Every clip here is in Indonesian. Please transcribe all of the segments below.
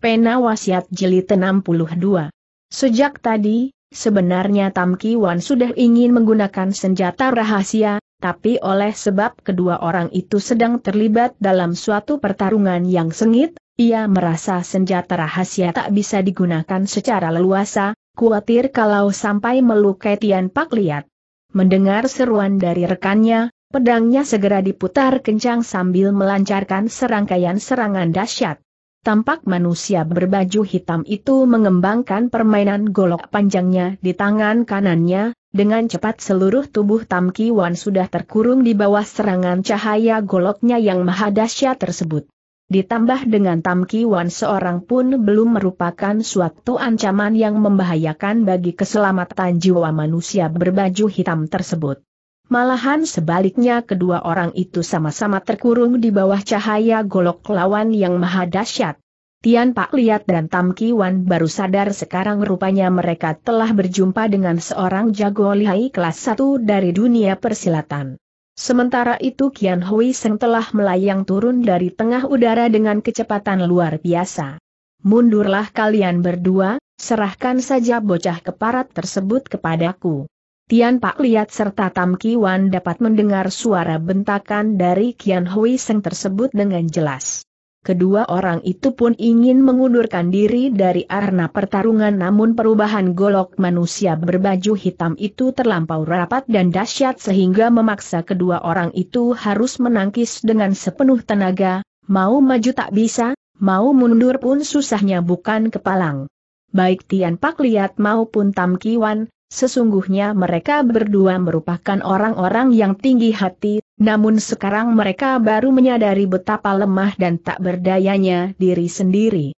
Pena Wasiat jeli 62. Sejak tadi, sebenarnya Tam Wan sudah ingin menggunakan senjata rahasia, tapi oleh sebab kedua orang itu sedang terlibat dalam suatu pertarungan yang sengit, ia merasa senjata rahasia tak bisa digunakan secara leluasa, khawatir kalau sampai melukai Tian Pak Liat. Mendengar seruan dari rekannya, pedangnya segera diputar kencang sambil melancarkan serangkaian serangan dahsyat. Tampak manusia berbaju hitam itu mengembangkan permainan golok panjangnya di tangan kanannya, dengan cepat seluruh tubuh Tam Wan sudah terkurung di bawah serangan cahaya goloknya yang mahadasya tersebut. Ditambah dengan Tam Wan seorang pun belum merupakan suatu ancaman yang membahayakan bagi keselamatan jiwa manusia berbaju hitam tersebut. Malahan sebaliknya kedua orang itu sama-sama terkurung di bawah cahaya golok lawan yang maha dahsyat. Tian Pak Liat dan Tam Ki Wan baru sadar sekarang rupanya mereka telah berjumpa dengan seorang jago lihai kelas 1 dari dunia persilatan. Sementara itu Kian Hui Seng telah melayang turun dari tengah udara dengan kecepatan luar biasa. Mundurlah kalian berdua, serahkan saja bocah keparat tersebut kepadaku. Tian Pak Liat serta Tam Kiwan dapat mendengar suara bentakan dari Kian Hui Seng tersebut dengan jelas. Kedua orang itu pun ingin mengundurkan diri dari arena pertarungan namun perubahan golok manusia berbaju hitam itu terlampau rapat dan dahsyat sehingga memaksa kedua orang itu harus menangkis dengan sepenuh tenaga, mau maju tak bisa, mau mundur pun susahnya bukan kepalang. Baik Tian Pak Liat maupun Tam Kiwan, Sesungguhnya mereka berdua merupakan orang-orang yang tinggi hati, namun sekarang mereka baru menyadari betapa lemah dan tak berdayanya diri sendiri.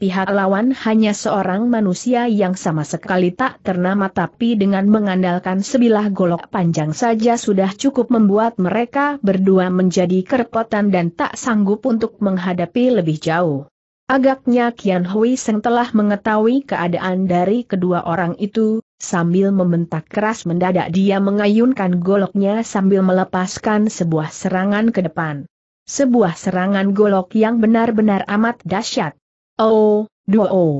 Pihak lawan hanya seorang manusia yang sama sekali tak ternama tapi dengan mengandalkan sebilah golok panjang saja sudah cukup membuat mereka berdua menjadi kerepotan dan tak sanggup untuk menghadapi lebih jauh. Agaknya Kian Hui Seng telah mengetahui keadaan dari kedua orang itu, sambil membentak keras mendadak dia mengayunkan goloknya sambil melepaskan sebuah serangan ke depan. Sebuah serangan golok yang benar-benar amat dahsyat. Oh, duo. -oh.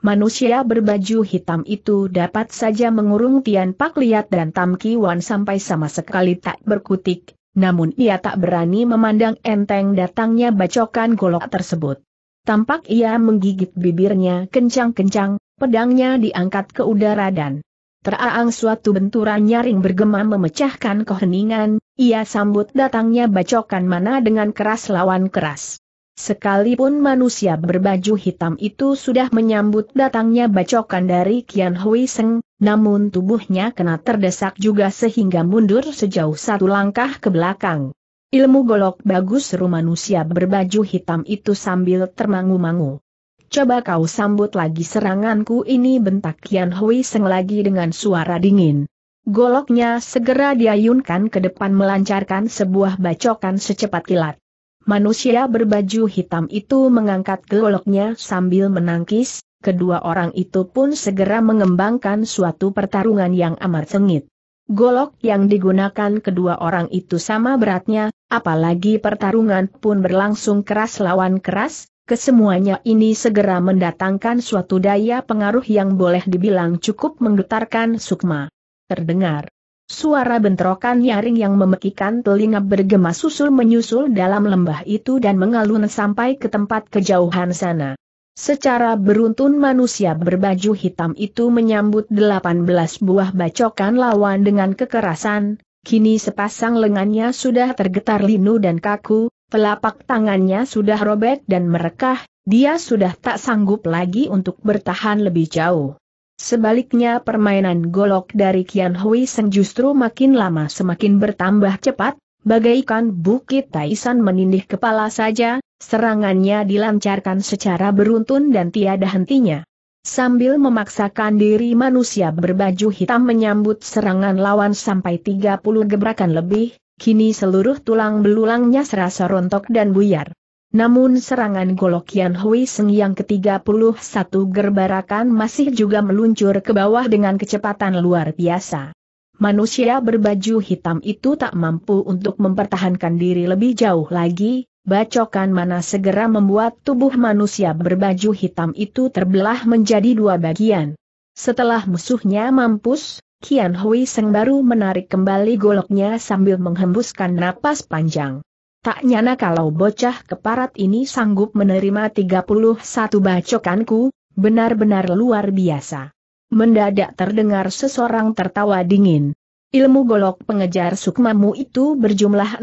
Manusia berbaju hitam itu dapat saja mengurung Tian Pak Liat dan Tam Wan sampai sama sekali tak berkutik, namun ia tak berani memandang enteng datangnya bacokan golok tersebut. Tampak ia menggigit bibirnya kencang-kencang, pedangnya diangkat ke udara dan teraang suatu benturan nyaring bergema memecahkan keheningan, ia sambut datangnya bacokan mana dengan keras lawan keras. Sekalipun manusia berbaju hitam itu sudah menyambut datangnya bacokan dari Kian Hui Seng, namun tubuhnya kena terdesak juga sehingga mundur sejauh satu langkah ke belakang. Ilmu golok bagus seru manusia berbaju hitam itu sambil termangu-mangu. Coba kau sambut lagi seranganku ini bentak Kian Hui Seng lagi dengan suara dingin. Goloknya segera diayunkan ke depan melancarkan sebuah bacokan secepat kilat. Manusia berbaju hitam itu mengangkat goloknya sambil menangkis, kedua orang itu pun segera mengembangkan suatu pertarungan yang amat sengit. Golok yang digunakan kedua orang itu sama beratnya, apalagi pertarungan pun berlangsung keras lawan keras, kesemuanya ini segera mendatangkan suatu daya pengaruh yang boleh dibilang cukup menggetarkan sukma. Terdengar suara bentrokan nyaring yang memekikan telinga bergema susul menyusul dalam lembah itu dan mengalun sampai ke tempat kejauhan sana. Secara beruntun manusia berbaju hitam itu menyambut 18 buah bacokan lawan dengan kekerasan, kini sepasang lengannya sudah tergetar linu dan kaku, telapak tangannya sudah robek dan merekah, dia sudah tak sanggup lagi untuk bertahan lebih jauh. Sebaliknya permainan golok dari Kian Hui Seng justru makin lama semakin bertambah cepat, bagaikan bukit Taisan menindih kepala saja, Serangannya dilancarkan secara beruntun dan tiada hentinya. Sambil memaksakan diri manusia berbaju hitam menyambut serangan lawan sampai 30 gebrakan lebih, kini seluruh tulang belulangnya serasa rontok dan buyar. Namun serangan Golokian Hui Seng yang ke-31 gerbarakan masih juga meluncur ke bawah dengan kecepatan luar biasa. Manusia berbaju hitam itu tak mampu untuk mempertahankan diri lebih jauh lagi, bacokan mana segera membuat tubuh manusia berbaju hitam itu terbelah menjadi dua bagian. Setelah musuhnya mampus, Kian Hui Seng baru menarik kembali goloknya sambil menghembuskan napas panjang. Tak nyana kalau bocah keparat ini sanggup menerima 31 bacokanku, benar-benar luar biasa. Mendadak terdengar seseorang tertawa dingin. Ilmu golok pengejar sukmamu itu berjumlah 64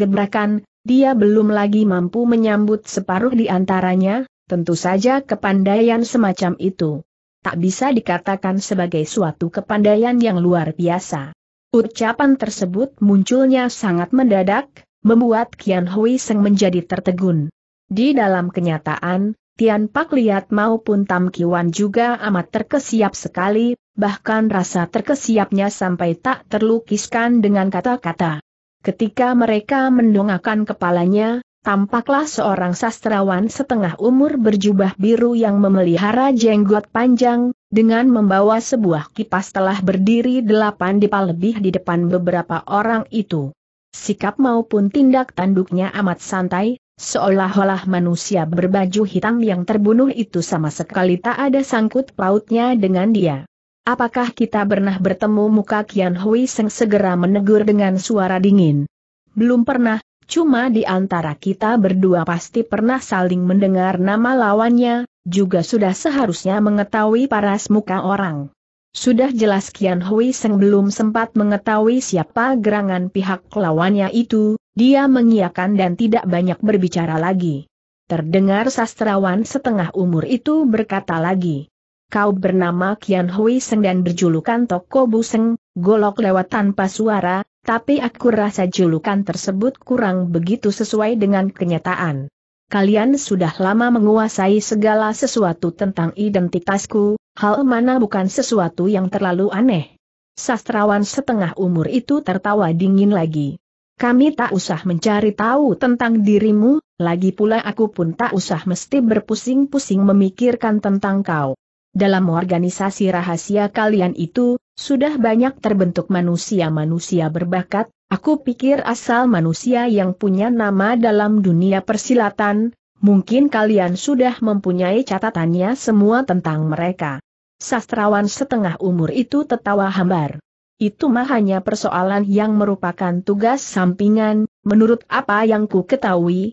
gebrakan, dia belum lagi mampu menyambut separuh di antaranya, tentu saja kepandaian semacam itu. Tak bisa dikatakan sebagai suatu kepandaian yang luar biasa. Ucapan tersebut munculnya sangat mendadak, membuat Kian Hui Seng menjadi tertegun. Di dalam kenyataan, Tian Pak Liat maupun Tam Kiwan juga amat terkesiap sekali, bahkan rasa terkesiapnya sampai tak terlukiskan dengan kata-kata. Ketika mereka mendongakkan kepalanya, tampaklah seorang sastrawan setengah umur berjubah biru yang memelihara jenggot panjang, dengan membawa sebuah kipas telah berdiri delapan dipal lebih di depan beberapa orang itu. Sikap maupun tindak tanduknya amat santai, seolah-olah manusia berbaju hitam yang terbunuh itu sama sekali tak ada sangkut pautnya dengan dia. Apakah kita pernah bertemu muka Kian Hui Seng segera menegur dengan suara dingin? Belum pernah, cuma di antara kita berdua pasti pernah saling mendengar nama lawannya, juga sudah seharusnya mengetahui paras muka orang. Sudah jelas Kian Hui Seng belum sempat mengetahui siapa gerangan pihak lawannya itu, dia mengiakan dan tidak banyak berbicara lagi. Terdengar sastrawan setengah umur itu berkata lagi. Kau bernama Kian Hui Seng dan berjulukan Toko Buseng, golok lewat tanpa suara, tapi aku rasa julukan tersebut kurang begitu sesuai dengan kenyataan. Kalian sudah lama menguasai segala sesuatu tentang identitasku, hal mana bukan sesuatu yang terlalu aneh. Sastrawan setengah umur itu tertawa dingin lagi. Kami tak usah mencari tahu tentang dirimu, lagi pula aku pun tak usah mesti berpusing-pusing memikirkan tentang kau. Dalam organisasi rahasia kalian itu, sudah banyak terbentuk manusia-manusia berbakat, aku pikir asal manusia yang punya nama dalam dunia persilatan, mungkin kalian sudah mempunyai catatannya semua tentang mereka. Sastrawan setengah umur itu tertawa hambar. Itu mah hanya persoalan yang merupakan tugas sampingan, menurut apa yang ku ketahui,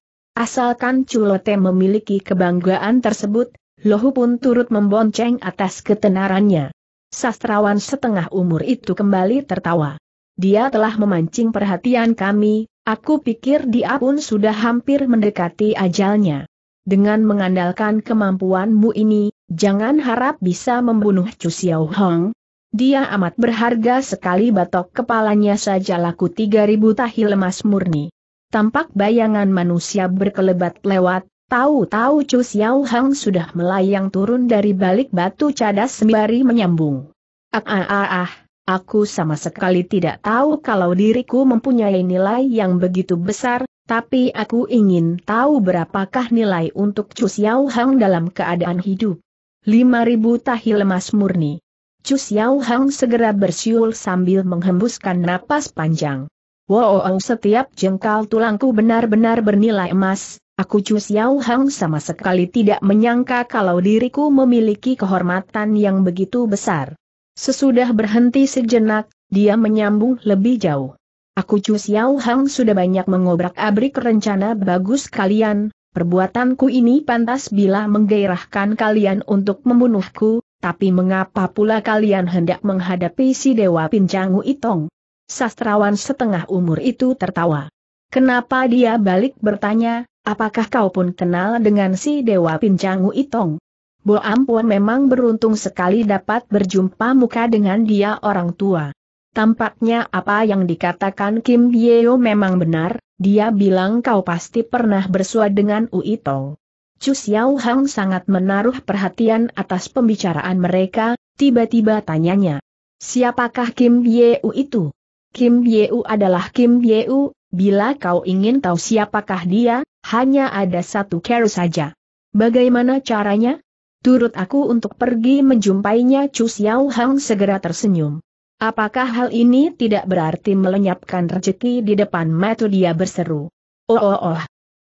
Asalkan Culote memiliki kebanggaan tersebut, Lohu pun turut membonceng atas ketenarannya. Sastrawan setengah umur itu kembali tertawa. Dia telah memancing perhatian kami, aku pikir dia pun sudah hampir mendekati ajalnya. Dengan mengandalkan kemampuanmu ini, jangan harap bisa membunuh Chu Xiao Hong. Dia amat berharga sekali batok kepalanya saja laku 3000 tahil emas murni tampak bayangan manusia berkelebat lewat, tahu-tahu Chu Xiao Hang sudah melayang turun dari balik batu cadas sembari menyambung. Ah ah ah ah, aku sama sekali tidak tahu kalau diriku mempunyai nilai yang begitu besar, tapi aku ingin tahu berapakah nilai untuk Chu Xiao Hang dalam keadaan hidup. 5000 tahi lemas murni. Chu Xiao Hang segera bersiul sambil menghembuskan napas panjang. Wow, oh, setiap jengkal tulangku benar-benar bernilai emas, aku Chu Xiao Hang sama sekali tidak menyangka kalau diriku memiliki kehormatan yang begitu besar. Sesudah berhenti sejenak, dia menyambung lebih jauh. Aku Chu Xiao Hang sudah banyak mengobrak-abrik rencana bagus kalian, perbuatanku ini pantas bila menggairahkan kalian untuk membunuhku, tapi mengapa pula kalian hendak menghadapi si Dewa Pincangu Itong? Sastrawan setengah umur itu tertawa. Kenapa dia balik bertanya, apakah kau pun kenal dengan si Dewa Pincangu Itong? Bo Ampuan memang beruntung sekali dapat berjumpa muka dengan dia orang tua. Tampaknya apa yang dikatakan Kim Yeo memang benar, dia bilang kau pasti pernah bersua dengan U Itong. Chu Xiao Hang sangat menaruh perhatian atas pembicaraan mereka, tiba-tiba tanyanya. Siapakah Kim Yeo itu? Kim Yeu adalah Kim Yeu, bila kau ingin tahu siapakah dia, hanya ada satu cara saja. Bagaimana caranya? Turut aku untuk pergi menjumpainya Chu Xiao Hang segera tersenyum. Apakah hal ini tidak berarti melenyapkan rezeki di depan mata dia berseru? Oh oh oh.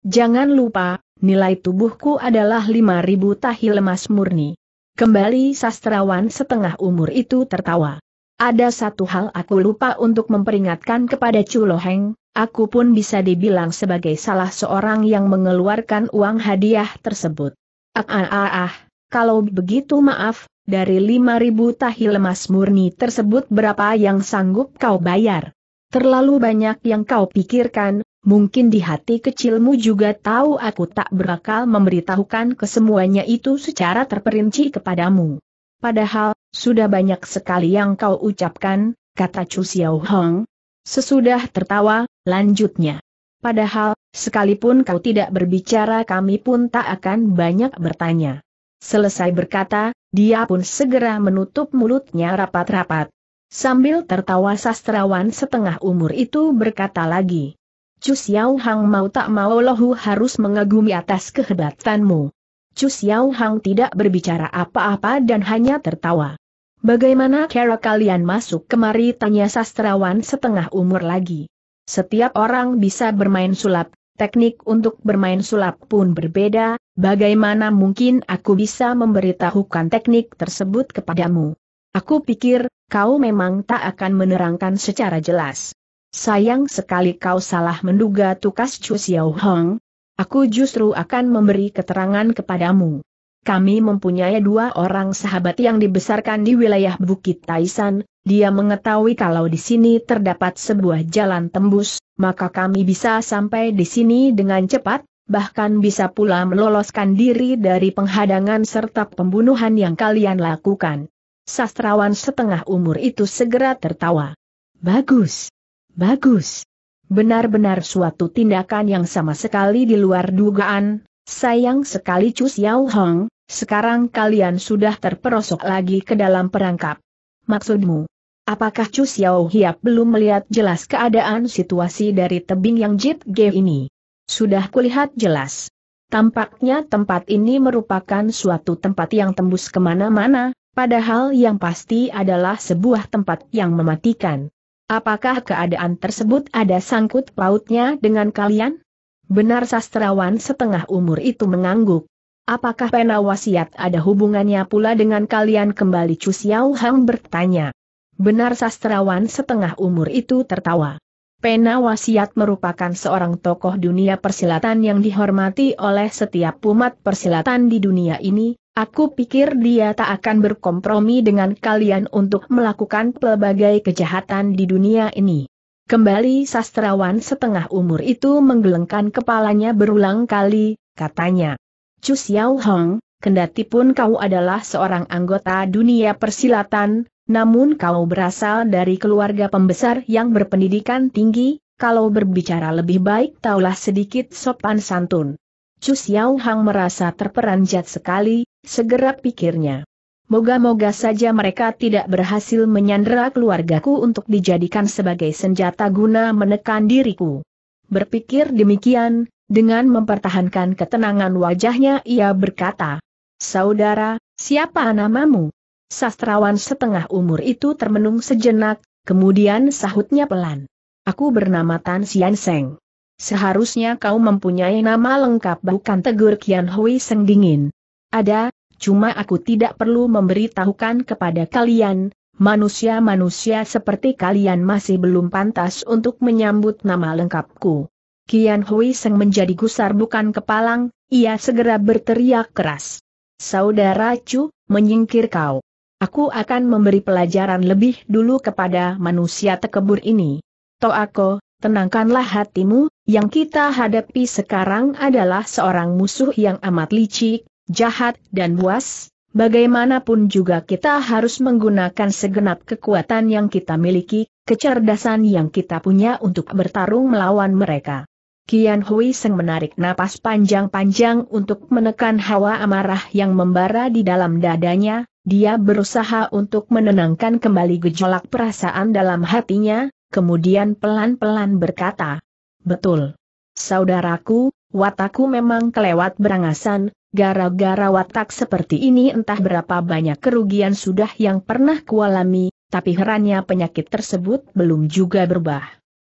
Jangan lupa, nilai tubuhku adalah 5000 tahi emas murni. Kembali sastrawan setengah umur itu tertawa. Ada satu hal aku lupa untuk memperingatkan kepada Culoheng, aku pun bisa dibilang sebagai salah seorang yang mengeluarkan uang hadiah tersebut. Ah ah ah, ah. kalau begitu maaf, dari 5000 tahil emas murni tersebut berapa yang sanggup kau bayar? Terlalu banyak yang kau pikirkan, mungkin di hati kecilmu juga tahu aku tak berakal memberitahukan kesemuanya itu secara terperinci kepadamu. Padahal, sudah banyak sekali yang kau ucapkan, kata Chu Xiao Hong. Sesudah tertawa, lanjutnya. Padahal, sekalipun kau tidak berbicara kami pun tak akan banyak bertanya. Selesai berkata, dia pun segera menutup mulutnya rapat-rapat. Sambil tertawa sastrawan setengah umur itu berkata lagi. Chu Xiao Hang mau tak mau lohu harus mengagumi atas kehebatanmu. Chu Xiao Hang tidak berbicara apa-apa dan hanya tertawa. Bagaimana cara kalian masuk kemari tanya sastrawan setengah umur lagi. Setiap orang bisa bermain sulap, teknik untuk bermain sulap pun berbeda, bagaimana mungkin aku bisa memberitahukan teknik tersebut kepadamu. Aku pikir, kau memang tak akan menerangkan secara jelas. Sayang sekali kau salah menduga tukas Chu Xiao Hong, Aku justru akan memberi keterangan kepadamu. Kami mempunyai dua orang sahabat yang dibesarkan di wilayah Bukit Taisan, dia mengetahui kalau di sini terdapat sebuah jalan tembus, maka kami bisa sampai di sini dengan cepat, bahkan bisa pula meloloskan diri dari penghadangan serta pembunuhan yang kalian lakukan. Sastrawan setengah umur itu segera tertawa. Bagus. Bagus. Benar-benar suatu tindakan yang sama sekali di luar dugaan, sayang sekali Chu Xiao Hong, sekarang kalian sudah terperosok lagi ke dalam perangkap. Maksudmu? Apakah Chu Xiao Hiap belum melihat jelas keadaan situasi dari tebing yang Jit Ge ini? Sudah kulihat jelas. Tampaknya tempat ini merupakan suatu tempat yang tembus kemana-mana, padahal yang pasti adalah sebuah tempat yang mematikan. Apakah keadaan tersebut ada sangkut pautnya dengan kalian? Benar sastrawan setengah umur itu mengangguk. Apakah pena wasiat ada hubungannya pula dengan kalian kembali Chu Xiao Hang bertanya. Benar sastrawan setengah umur itu tertawa. Pena wasiat merupakan seorang tokoh dunia persilatan yang dihormati oleh setiap umat persilatan di dunia ini, Aku pikir dia tak akan berkompromi dengan kalian untuk melakukan pelbagai kejahatan di dunia ini. Kembali sastrawan setengah umur itu menggelengkan kepalanya berulang kali, katanya. Chu Xiao Hong, kendati pun kau adalah seorang anggota dunia persilatan, namun kau berasal dari keluarga pembesar yang berpendidikan tinggi, kalau berbicara lebih baik taulah sedikit sopan santun. Chu Xiao Hang merasa terperanjat sekali, Segera pikirnya. Moga-moga saja mereka tidak berhasil menyandera keluargaku untuk dijadikan sebagai senjata guna menekan diriku. Berpikir demikian, dengan mempertahankan ketenangan wajahnya ia berkata, Saudara, siapa namamu? Sastrawan setengah umur itu termenung sejenak, kemudian sahutnya pelan. Aku bernama Tan Sian Seng. Seharusnya kau mempunyai nama lengkap bukan tegur Kian Hui Seng dingin. Ada, cuma aku tidak perlu memberitahukan kepada kalian, manusia-manusia seperti kalian masih belum pantas untuk menyambut nama lengkapku. Kian Hui Seng menjadi gusar bukan kepalang, ia segera berteriak keras. Saudara Chu, menyingkir kau. Aku akan memberi pelajaran lebih dulu kepada manusia tekebur ini. Toako, tenangkanlah hatimu, yang kita hadapi sekarang adalah seorang musuh yang amat licik, jahat dan buas, bagaimanapun juga kita harus menggunakan segenap kekuatan yang kita miliki, kecerdasan yang kita punya untuk bertarung melawan mereka. Kian Hui Seng menarik napas panjang-panjang untuk menekan hawa amarah yang membara di dalam dadanya, dia berusaha untuk menenangkan kembali gejolak perasaan dalam hatinya, kemudian pelan-pelan berkata, Betul. Saudaraku, wataku memang kelewat berangasan, Gara-gara watak seperti ini entah berapa banyak kerugian sudah yang pernah kualami, tapi herannya penyakit tersebut belum juga berubah.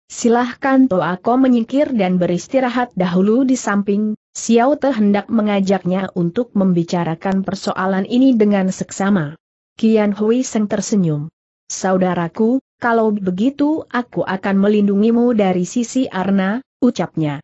Silahkan aku menyingkir dan beristirahat dahulu di samping, Xiao Te hendak mengajaknya untuk membicarakan persoalan ini dengan seksama. Kian Hui Seng tersenyum. Saudaraku, kalau begitu aku akan melindungimu dari sisi Arna, ucapnya.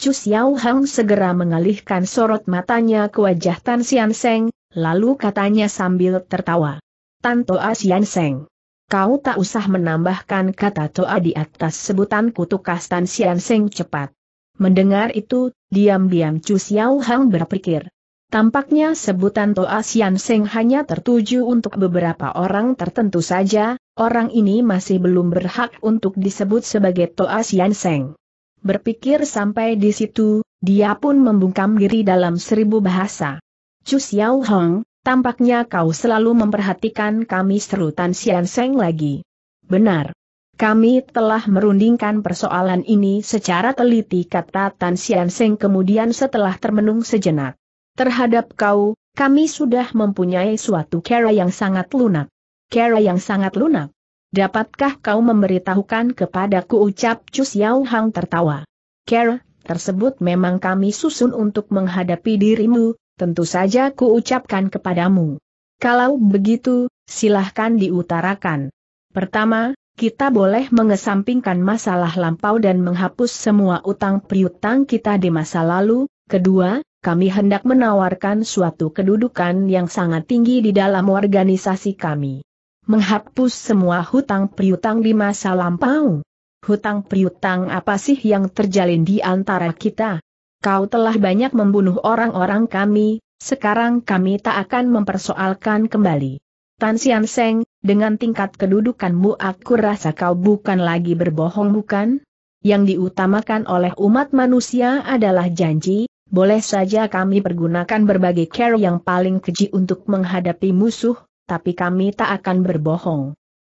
Chu Xiao Hang segera mengalihkan sorot matanya ke wajah Tan Sian Seng, lalu katanya sambil tertawa. Tan Toa Sian Seng. Kau tak usah menambahkan kata Toa di atas sebutan kutukas Tan Sian Seng cepat. Mendengar itu, diam-diam Chu Xiao Hang berpikir. Tampaknya sebutan Toa Sian Seng hanya tertuju untuk beberapa orang tertentu saja, orang ini masih belum berhak untuk disebut sebagai Toa Sian Seng. Berpikir sampai di situ, dia pun membungkam diri dalam seribu bahasa. Chu Xiao Hong, tampaknya kau selalu memperhatikan kami seru Tan Xian Seng lagi. Benar. Kami telah merundingkan persoalan ini secara teliti kata Tan Xian Seng kemudian setelah termenung sejenak. Terhadap kau, kami sudah mempunyai suatu cara yang sangat lunak. Cara yang sangat lunak. Dapatkah kau memberitahukan kepadaku ucap Chu Xiao Hang tertawa. Care, tersebut memang kami susun untuk menghadapi dirimu, tentu saja ku ucapkan kepadamu. Kalau begitu, silahkan diutarakan. Pertama, kita boleh mengesampingkan masalah lampau dan menghapus semua utang piutang kita di masa lalu. Kedua, kami hendak menawarkan suatu kedudukan yang sangat tinggi di dalam organisasi kami menghapus semua hutang piutang di masa lampau. Hutang piutang apa sih yang terjalin di antara kita? Kau telah banyak membunuh orang-orang kami, sekarang kami tak akan mempersoalkan kembali. Tan Sian Seng, dengan tingkat kedudukanmu aku rasa kau bukan lagi berbohong bukan? Yang diutamakan oleh umat manusia adalah janji, boleh saja kami pergunakan berbagai cara yang paling keji untuk menghadapi musuh, tapi kami tak akan berbohong.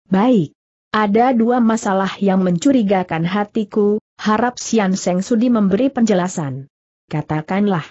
Baik. Ada dua masalah yang mencurigakan hatiku, harap Sian Seng Sudi memberi penjelasan. Katakanlah.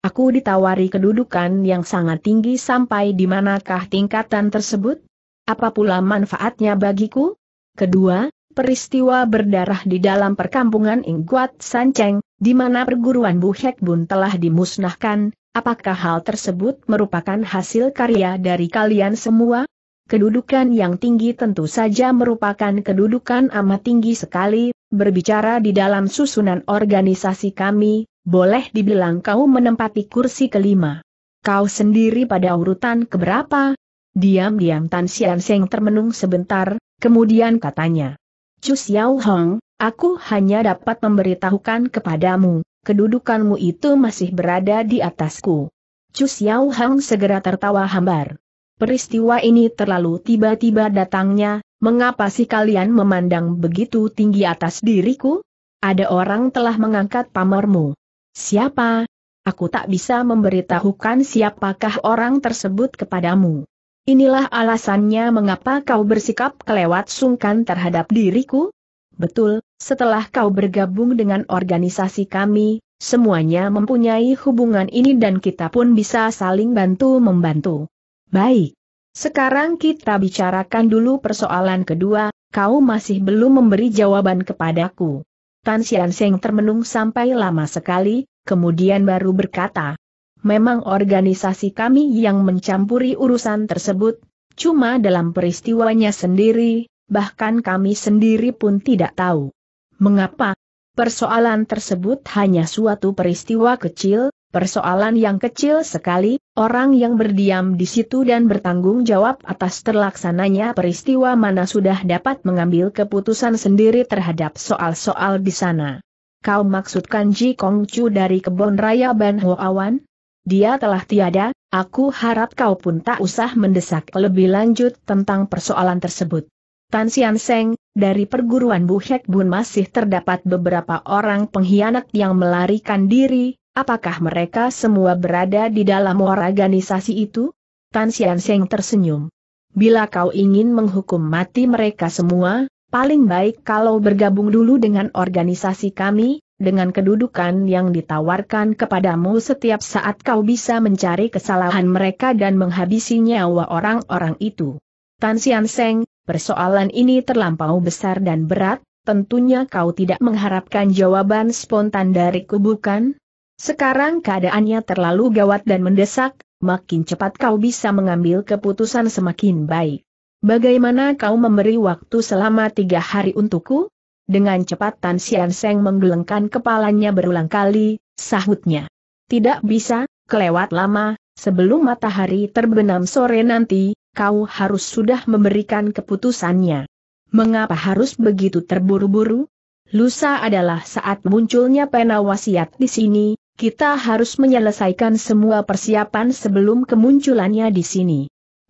Aku ditawari kedudukan yang sangat tinggi sampai di manakah tingkatan tersebut? Apa pula manfaatnya bagiku? Kedua, peristiwa berdarah di dalam perkampungan Ingguat Sanceng, di mana perguruan Bu Bun telah dimusnahkan, Apakah hal tersebut merupakan hasil karya dari kalian semua? Kedudukan yang tinggi tentu saja merupakan kedudukan amat tinggi sekali, berbicara di dalam susunan organisasi kami, boleh dibilang kau menempati kursi kelima. Kau sendiri pada urutan keberapa? Diam-diam Tan Xian Seng termenung sebentar, kemudian katanya. Chu Xiao Hong, aku hanya dapat memberitahukan kepadamu, kedudukanmu itu masih berada di atasku. Chu Xiao Hang segera tertawa hambar. Peristiwa ini terlalu tiba-tiba datangnya, mengapa sih kalian memandang begitu tinggi atas diriku? Ada orang telah mengangkat pamormu. Siapa? Aku tak bisa memberitahukan siapakah orang tersebut kepadamu. Inilah alasannya mengapa kau bersikap kelewat sungkan terhadap diriku? Betul, setelah kau bergabung dengan organisasi kami, semuanya mempunyai hubungan ini dan kita pun bisa saling bantu-membantu. Baik. Sekarang kita bicarakan dulu persoalan kedua, kau masih belum memberi jawaban kepadaku. Tan Xian Seng termenung sampai lama sekali, kemudian baru berkata, Memang organisasi kami yang mencampuri urusan tersebut, cuma dalam peristiwanya sendiri, bahkan kami sendiri pun tidak tahu. Mengapa? Persoalan tersebut hanya suatu peristiwa kecil, persoalan yang kecil sekali, orang yang berdiam di situ dan bertanggung jawab atas terlaksananya peristiwa mana sudah dapat mengambil keputusan sendiri terhadap soal-soal di sana. Kau maksudkan Ji Kong Chu dari Kebon raya Ban Ho Awan? Dia telah tiada, aku harap kau pun tak usah mendesak lebih lanjut tentang persoalan tersebut. Tan Sian Seng, dari perguruan Bu Hek Bun masih terdapat beberapa orang pengkhianat yang melarikan diri, apakah mereka semua berada di dalam organisasi itu? Tan Xian Seng tersenyum. Bila kau ingin menghukum mati mereka semua, paling baik kalau bergabung dulu dengan organisasi kami, dengan kedudukan yang ditawarkan kepadamu setiap saat kau bisa mencari kesalahan mereka dan menghabisi nyawa orang-orang itu. Tan Xian Seng, persoalan ini terlampau besar dan berat, tentunya kau tidak mengharapkan jawaban spontan dariku bukan? Sekarang keadaannya terlalu gawat dan mendesak, makin cepat kau bisa mengambil keputusan semakin baik. Bagaimana kau memberi waktu selama tiga hari untukku? Dengan cepat Tan Sian Seng menggelengkan kepalanya berulang kali, sahutnya. Tidak bisa, kelewat lama, sebelum matahari terbenam sore nanti, kau harus sudah memberikan keputusannya. Mengapa harus begitu terburu-buru? Lusa adalah saat munculnya pena wasiat di sini, kita harus menyelesaikan semua persiapan sebelum kemunculannya di sini.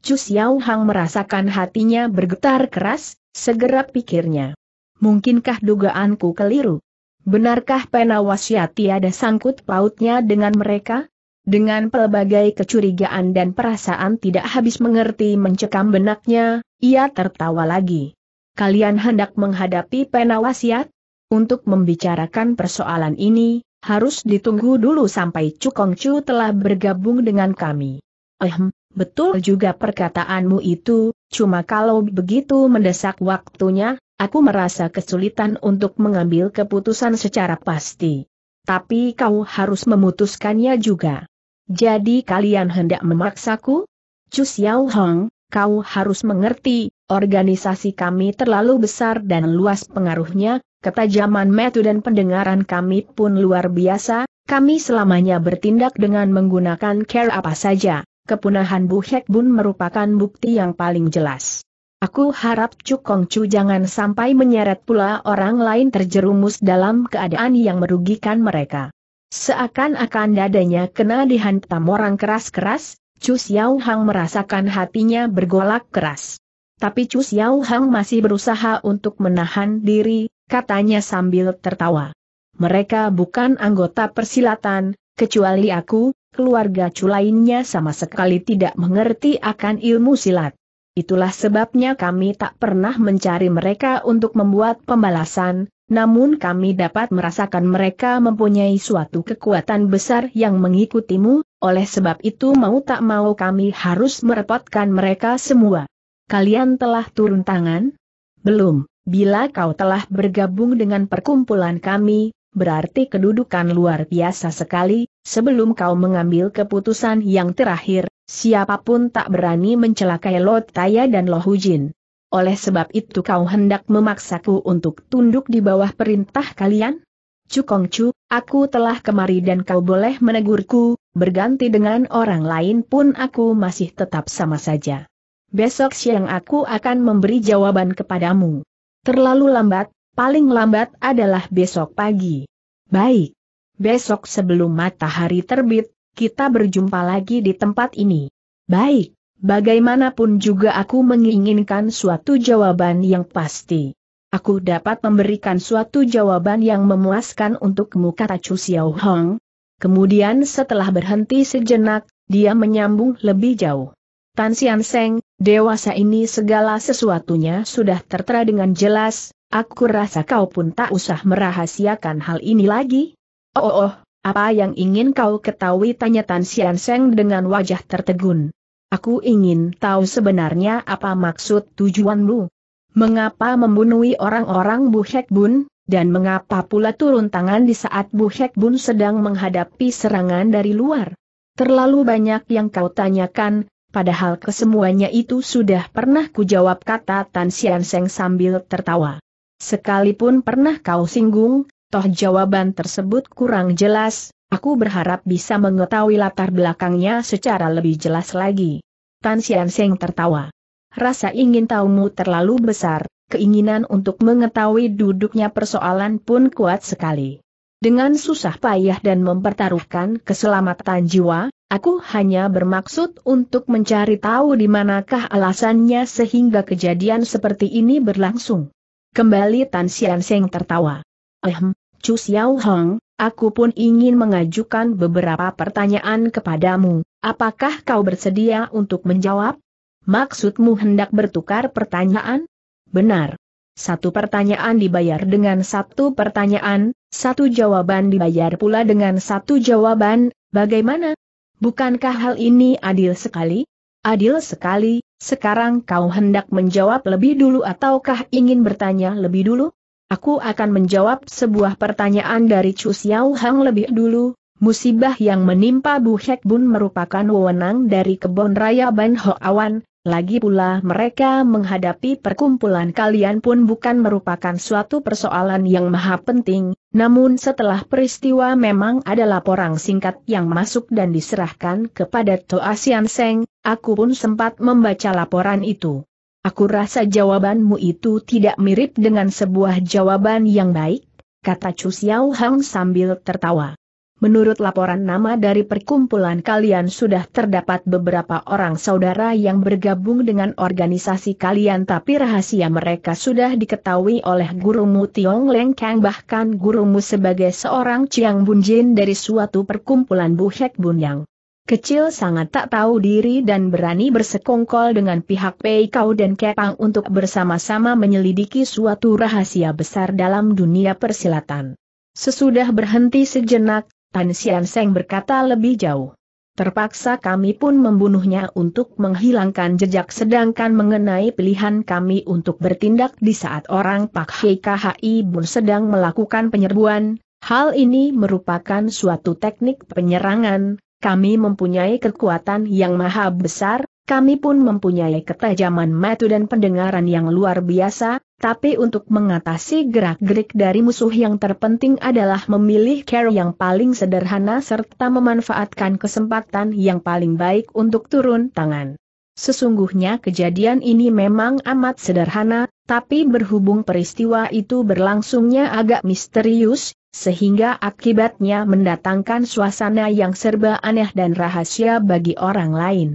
Chu Xiao merasakan hatinya bergetar keras, segera pikirnya. Mungkinkah dugaanku keliru? Benarkah pena wasiat tiada sangkut pautnya dengan mereka? Dengan pelbagai kecurigaan dan perasaan tidak habis mengerti mencekam benaknya, ia tertawa lagi. Kalian hendak menghadapi penawasiat? Untuk membicarakan persoalan ini, harus ditunggu dulu sampai Cukong Chu telah bergabung dengan kami. Ehm, betul juga perkataanmu itu, cuma kalau begitu mendesak waktunya, aku merasa kesulitan untuk mengambil keputusan secara pasti. Tapi kau harus memutuskannya juga. Jadi kalian hendak memaksaku? Chu Xiao Hong, kau harus mengerti, organisasi kami terlalu besar dan luas pengaruhnya, ketajaman metu dan pendengaran kami pun luar biasa, kami selamanya bertindak dengan menggunakan care apa saja. Kepunahan Bu Hek Bun merupakan bukti yang paling jelas. Aku harap Kong Chu jangan sampai menyeret pula orang lain terjerumus dalam keadaan yang merugikan mereka. Seakan-akan dadanya kena dihantam orang keras-keras, Chu Xiao Hang merasakan hatinya bergolak keras. Tapi Chu Xiao Hang masih berusaha untuk menahan diri, katanya sambil tertawa. Mereka bukan anggota persilatan, kecuali aku, keluarga Chu lainnya sama sekali tidak mengerti akan ilmu silat. Itulah sebabnya kami tak pernah mencari mereka untuk membuat pembalasan, namun kami dapat merasakan mereka mempunyai suatu kekuatan besar yang mengikutimu, oleh sebab itu mau tak mau kami harus merepotkan mereka semua. Kalian telah turun tangan? Belum, bila kau telah bergabung dengan perkumpulan kami, berarti kedudukan luar biasa sekali, sebelum kau mengambil keputusan yang terakhir, siapapun tak berani mencelakai Lot Taya dan Lohujin. Oleh sebab itu kau hendak memaksaku untuk tunduk di bawah perintah kalian? Cukongcu, aku telah kemari dan kau boleh menegurku, berganti dengan orang lain pun aku masih tetap sama saja. Besok siang aku akan memberi jawaban kepadamu. Terlalu lambat, paling lambat adalah besok pagi. Baik. Besok sebelum matahari terbit, kita berjumpa lagi di tempat ini. Baik. Bagaimanapun juga aku menginginkan suatu jawaban yang pasti. Aku dapat memberikan suatu jawaban yang memuaskan untukmu kata Chu Xiao Hong. Kemudian setelah berhenti sejenak, dia menyambung lebih jauh. Tan Sian Seng, dewasa ini segala sesuatunya sudah tertera dengan jelas, aku rasa kau pun tak usah merahasiakan hal ini lagi. Oh, oh, oh apa yang ingin kau ketahui tanya Tan Sian Seng dengan wajah tertegun. Aku ingin tahu sebenarnya apa maksud tujuanmu. Mengapa membunuhi orang-orang Bu Hek Bun, dan mengapa pula turun tangan di saat Bu Hek Bun sedang menghadapi serangan dari luar? Terlalu banyak yang kau tanyakan, padahal kesemuanya itu sudah pernah kujawab kata Tan Sian Seng sambil tertawa. Sekalipun pernah kau singgung, toh jawaban tersebut kurang jelas, Aku berharap bisa mengetahui latar belakangnya secara lebih jelas lagi. Tan Sian Seng tertawa. Rasa ingin tahumu terlalu besar, keinginan untuk mengetahui duduknya persoalan pun kuat sekali. Dengan susah payah dan mempertaruhkan keselamatan jiwa, aku hanya bermaksud untuk mencari tahu di manakah alasannya sehingga kejadian seperti ini berlangsung. Kembali Tan Sian Seng tertawa. Ehm, Chu Xiao Hong, aku pun ingin mengajukan beberapa pertanyaan kepadamu. Apakah kau bersedia untuk menjawab? Maksudmu hendak bertukar pertanyaan? Benar. Satu pertanyaan dibayar dengan satu pertanyaan, satu jawaban dibayar pula dengan satu jawaban, bagaimana? Bukankah hal ini adil sekali? Adil sekali, sekarang kau hendak menjawab lebih dulu ataukah ingin bertanya lebih dulu? Aku akan menjawab sebuah pertanyaan dari Chu Xiao Hang lebih dulu. Musibah yang menimpa Bu Hek Bun merupakan wewenang dari kebon raya Ban Ho Awan, lagi pula mereka menghadapi perkumpulan kalian pun bukan merupakan suatu persoalan yang maha penting, namun setelah peristiwa memang ada laporan singkat yang masuk dan diserahkan kepada Toa Sian Seng, aku pun sempat membaca laporan itu. Aku rasa jawabanmu itu tidak mirip dengan sebuah jawaban yang baik, kata Chu Xiao Hang sambil tertawa. Menurut laporan nama dari perkumpulan kalian sudah terdapat beberapa orang saudara yang bergabung dengan organisasi kalian tapi rahasia mereka sudah diketahui oleh gurumu Tiong Leng Kang bahkan gurumu sebagai seorang Chiang Jin dari suatu perkumpulan Buhek Bunyang. Kecil sangat tak tahu diri dan berani bersekongkol dengan pihak Pei Kau dan Kepang untuk bersama-sama menyelidiki suatu rahasia besar dalam dunia persilatan. Sesudah berhenti sejenak, Tan Sian Seng berkata lebih jauh. Terpaksa kami pun membunuhnya untuk menghilangkan jejak sedangkan mengenai pilihan kami untuk bertindak di saat orang Pak KHI Bun sedang melakukan penyerbuan, hal ini merupakan suatu teknik penyerangan, kami mempunyai kekuatan yang maha besar, kami pun mempunyai ketajaman mata dan pendengaran yang luar biasa, tapi untuk mengatasi gerak-gerik dari musuh yang terpenting adalah memilih cara yang paling sederhana serta memanfaatkan kesempatan yang paling baik untuk turun tangan. Sesungguhnya kejadian ini memang amat sederhana, tapi berhubung peristiwa itu berlangsungnya agak misterius, sehingga akibatnya mendatangkan suasana yang serba aneh dan rahasia bagi orang lain.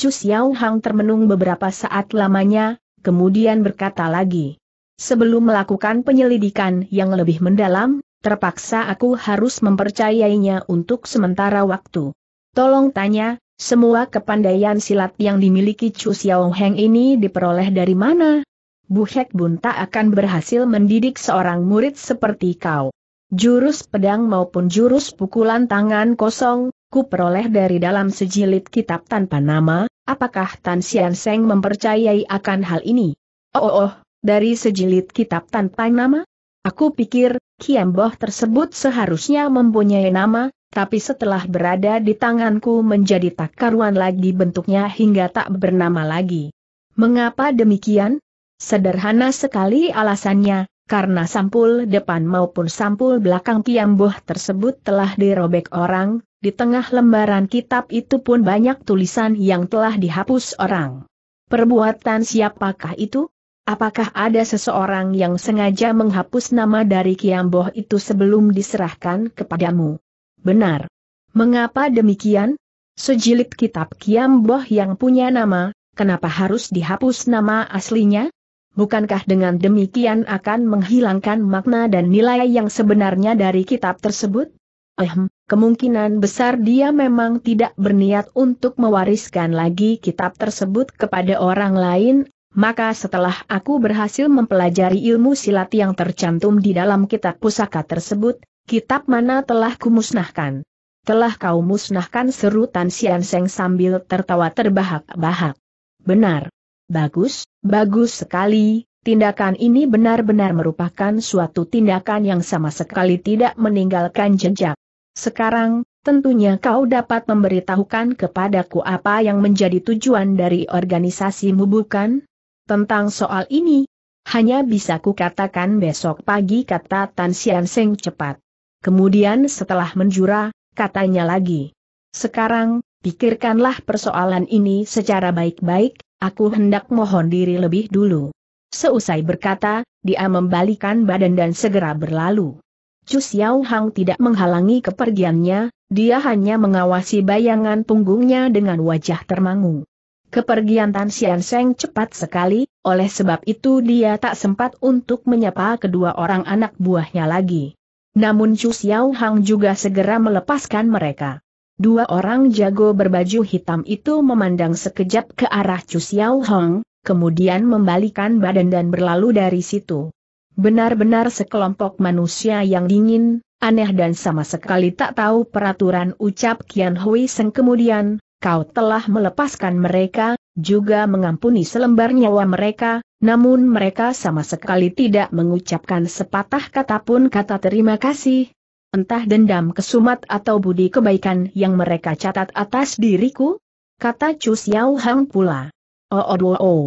Chu Xiao Hang termenung beberapa saat lamanya, kemudian berkata lagi. Sebelum melakukan penyelidikan yang lebih mendalam, terpaksa aku harus mempercayainya untuk sementara waktu. Tolong tanya, semua kepandaian silat yang dimiliki Chu Xiao Hang ini diperoleh dari mana? Bu Hek Bun tak akan berhasil mendidik seorang murid seperti kau. Jurus pedang maupun jurus pukulan tangan kosong, ku peroleh dari dalam sejilid kitab tanpa nama, apakah Tan Sian Seng mempercayai akan hal ini? Oh, oh, oh dari sejilid kitab tanpa nama? Aku pikir, Kiamboh tersebut seharusnya mempunyai nama, tapi setelah berada di tanganku menjadi tak karuan lagi bentuknya hingga tak bernama lagi. Mengapa demikian? Sederhana sekali alasannya, karena sampul depan maupun sampul belakang Kiamboh tersebut telah dirobek orang, di tengah lembaran kitab itu pun banyak tulisan yang telah dihapus orang. Perbuatan siapakah itu? Apakah ada seseorang yang sengaja menghapus nama dari Kiamboh itu sebelum diserahkan kepadamu? Benar. Mengapa demikian? Sejilid kitab Kiamboh yang punya nama, kenapa harus dihapus nama aslinya? bukankah dengan demikian akan menghilangkan makna dan nilai yang sebenarnya dari kitab tersebut? Ehm, kemungkinan besar dia memang tidak berniat untuk mewariskan lagi kitab tersebut kepada orang lain, maka setelah aku berhasil mempelajari ilmu silat yang tercantum di dalam kitab pusaka tersebut, kitab mana telah kumusnahkan. Telah kau musnahkan seru Tan Sian Seng sambil tertawa terbahak-bahak. Benar. Bagus, bagus sekali, tindakan ini benar-benar merupakan suatu tindakan yang sama sekali tidak meninggalkan jejak. Sekarang, tentunya kau dapat memberitahukan kepadaku apa yang menjadi tujuan dari organisasimu bukan? Tentang soal ini, hanya bisa kukatakan besok pagi kata Tan Sian Seng cepat. Kemudian setelah menjura, katanya lagi. Sekarang, pikirkanlah persoalan ini secara baik-baik, Aku hendak mohon diri lebih dulu. Seusai berkata, dia membalikan badan dan segera berlalu. Chu Xiao Hang tidak menghalangi kepergiannya, dia hanya mengawasi bayangan punggungnya dengan wajah termangu. Kepergian Tan Xian Seng cepat sekali, oleh sebab itu dia tak sempat untuk menyapa kedua orang anak buahnya lagi. Namun Chu Xiao Hang juga segera melepaskan mereka. Dua orang jago berbaju hitam itu memandang sekejap ke arah Chu Xiao Hong, kemudian membalikan badan dan berlalu dari situ. Benar-benar sekelompok manusia yang dingin, aneh dan sama sekali tak tahu peraturan ucap Kian Hui Seng kemudian, kau telah melepaskan mereka, juga mengampuni selembar nyawa mereka, namun mereka sama sekali tidak mengucapkan sepatah kata pun kata terima kasih, entah dendam kesumat atau budi kebaikan yang mereka catat atas diriku? Kata Chu Xiao Hang pula. Oh oh oh oh.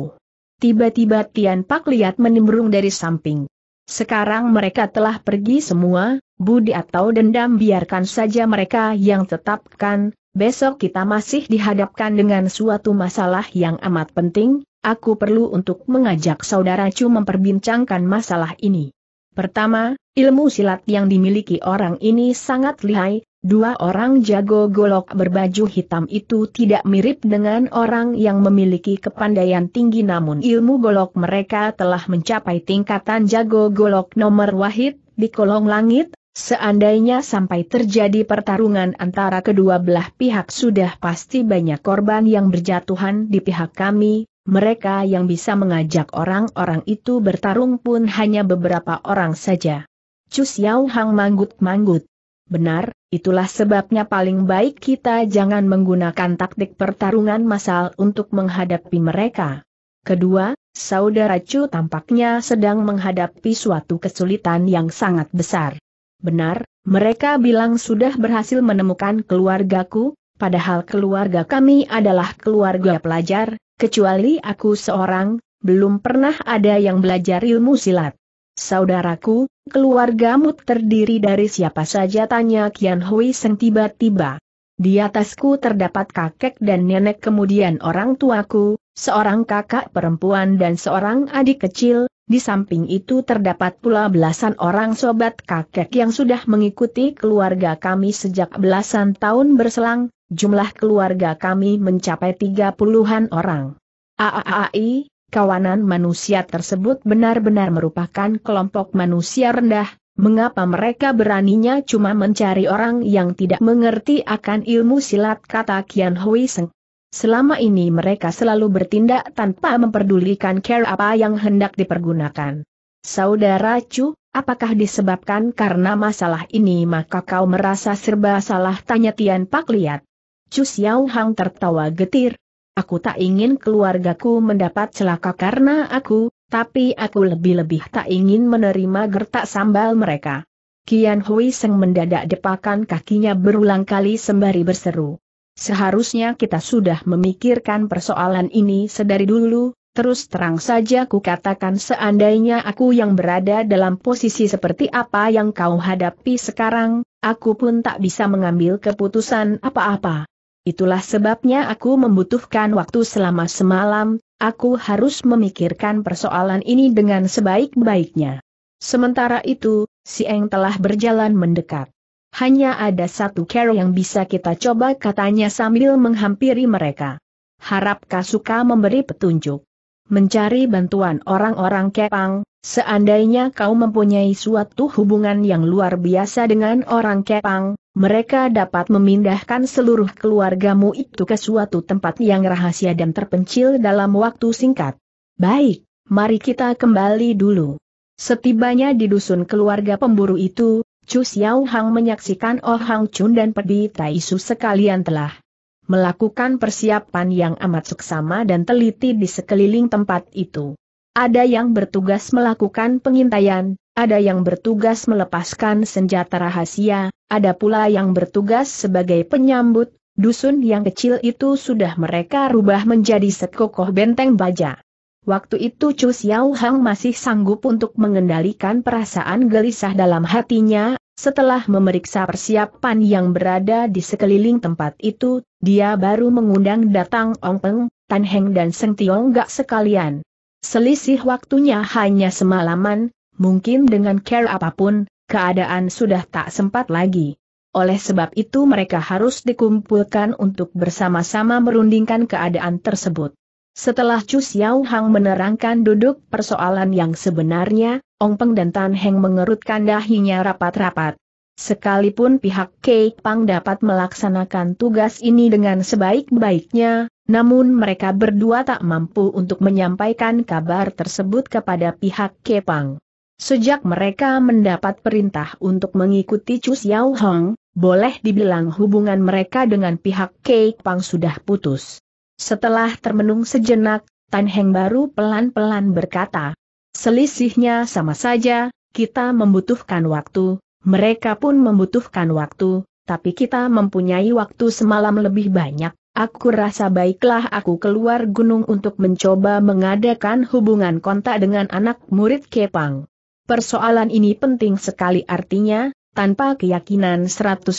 Tiba-tiba Tian Pak lihat menimbrung dari samping. Sekarang mereka telah pergi semua, budi atau dendam biarkan saja mereka yang tetapkan, besok kita masih dihadapkan dengan suatu masalah yang amat penting, aku perlu untuk mengajak saudara Chu memperbincangkan masalah ini. Pertama, ilmu silat yang dimiliki orang ini sangat lihai, dua orang jago golok berbaju hitam itu tidak mirip dengan orang yang memiliki kepandaian tinggi namun ilmu golok mereka telah mencapai tingkatan jago golok nomor wahid, di kolong langit, seandainya sampai terjadi pertarungan antara kedua belah pihak sudah pasti banyak korban yang berjatuhan di pihak kami, mereka yang bisa mengajak orang-orang itu bertarung pun hanya beberapa orang saja. Chu Xiao Hang manggut-manggut. Benar, itulah sebabnya paling baik kita jangan menggunakan taktik pertarungan massal untuk menghadapi mereka. Kedua, saudara Chu tampaknya sedang menghadapi suatu kesulitan yang sangat besar. Benar, mereka bilang sudah berhasil menemukan keluargaku, padahal keluarga kami adalah keluarga pelajar, Kecuali aku seorang, belum pernah ada yang belajar ilmu silat. Saudaraku, keluargamu terdiri dari siapa saja tanya Kian Hui Seng tiba-tiba. Di atasku terdapat kakek dan nenek kemudian orang tuaku, seorang kakak perempuan dan seorang adik kecil, di samping itu terdapat pula belasan orang sobat kakek yang sudah mengikuti keluarga kami sejak belasan tahun berselang, jumlah keluarga kami mencapai tiga puluhan orang. AAAI, kawanan manusia tersebut benar-benar merupakan kelompok manusia rendah, mengapa mereka beraninya cuma mencari orang yang tidak mengerti akan ilmu silat kata Kian Hui Seng. Selama ini mereka selalu bertindak tanpa memperdulikan care apa yang hendak dipergunakan. Saudara Chu, apakah disebabkan karena masalah ini maka kau merasa serba salah tanya Tian Pak Liat? Chu Xiao Hang tertawa getir. Aku tak ingin keluargaku mendapat celaka karena aku, tapi aku lebih-lebih tak ingin menerima gertak sambal mereka. Kian Hui Seng mendadak depakan kakinya berulang kali sembari berseru. Seharusnya kita sudah memikirkan persoalan ini sedari dulu, terus terang saja ku katakan seandainya aku yang berada dalam posisi seperti apa yang kau hadapi sekarang, aku pun tak bisa mengambil keputusan apa-apa. Itulah sebabnya aku membutuhkan waktu selama semalam, aku harus memikirkan persoalan ini dengan sebaik-baiknya. Sementara itu, si Eng telah berjalan mendekat. Hanya ada satu cara yang bisa kita coba katanya sambil menghampiri mereka. Harap Kasuka memberi petunjuk. Mencari bantuan orang-orang Kepang, seandainya kau mempunyai suatu hubungan yang luar biasa dengan orang Kepang, mereka dapat memindahkan seluruh keluargamu itu ke suatu tempat yang rahasia dan terpencil dalam waktu singkat. Baik, mari kita kembali dulu. Setibanya di dusun keluarga pemburu itu, Chu Xiao Hang menyaksikan Oh Hang Chun dan Pedi Tai Su sekalian telah melakukan persiapan yang amat seksama dan teliti di sekeliling tempat itu. Ada yang bertugas melakukan pengintaian, ada yang bertugas melepaskan senjata rahasia, ada pula yang bertugas sebagai penyambut, dusun yang kecil itu sudah mereka rubah menjadi sekokoh benteng baja. Waktu itu Chu Xiao Hang masih sanggup untuk mengendalikan perasaan gelisah dalam hatinya, setelah memeriksa persiapan yang berada di sekeliling tempat itu, dia baru mengundang datang Ong Peng, Tan Heng dan Seng Tiong Gak sekalian. Selisih waktunya hanya semalaman, mungkin dengan care apapun, keadaan sudah tak sempat lagi. Oleh sebab itu mereka harus dikumpulkan untuk bersama-sama merundingkan keadaan tersebut. Setelah Chu Xiao Hang menerangkan duduk persoalan yang sebenarnya, Ong Peng dan Tan Heng mengerutkan dahinya rapat-rapat. Sekalipun pihak Kei Pang dapat melaksanakan tugas ini dengan sebaik-baiknya, namun mereka berdua tak mampu untuk menyampaikan kabar tersebut kepada pihak Kei Pang. Sejak mereka mendapat perintah untuk mengikuti Chu Xiao Hang, boleh dibilang hubungan mereka dengan pihak Kei Pang sudah putus. Setelah termenung sejenak, Tan Heng baru pelan-pelan berkata, Selisihnya sama saja, kita membutuhkan waktu, mereka pun membutuhkan waktu, tapi kita mempunyai waktu semalam lebih banyak. Aku rasa baiklah aku keluar gunung untuk mencoba mengadakan hubungan kontak dengan anak murid Kepang. Persoalan ini penting sekali artinya, tanpa keyakinan 100%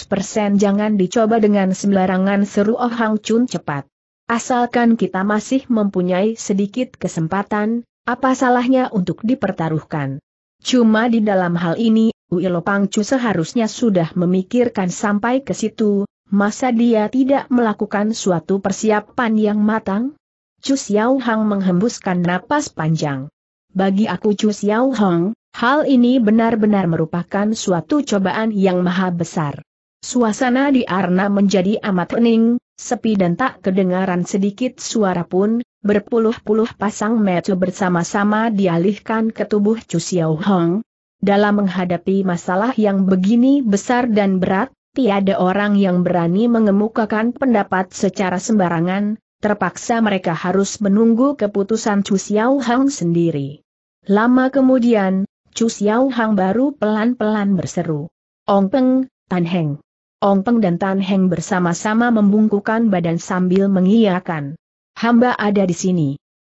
jangan dicoba dengan sembarangan seru Oh Hang Chun cepat. Asalkan kita masih mempunyai sedikit kesempatan, apa salahnya untuk dipertaruhkan? Cuma di dalam hal ini, Uilo Pangcu seharusnya sudah memikirkan sampai ke situ, masa dia tidak melakukan suatu persiapan yang matang? Chu Xiao Hang menghembuskan napas panjang. Bagi aku Chu Xiao Hang, hal ini benar-benar merupakan suatu cobaan yang maha besar. Suasana di Arna menjadi amat hening, sepi dan tak kedengaran sedikit suara pun, berpuluh-puluh pasang mata bersama-sama dialihkan ke tubuh Chu Xiao Hong. Dalam menghadapi masalah yang begini besar dan berat, tiada orang yang berani mengemukakan pendapat secara sembarangan, terpaksa mereka harus menunggu keputusan Chu Xiao Hong sendiri. Lama kemudian, Chu Xiao Hong baru pelan-pelan berseru. Ong Peng, Tan Heng. Ong Peng dan Tan Heng bersama-sama membungkukan badan sambil mengiyakan. Hamba ada di sini.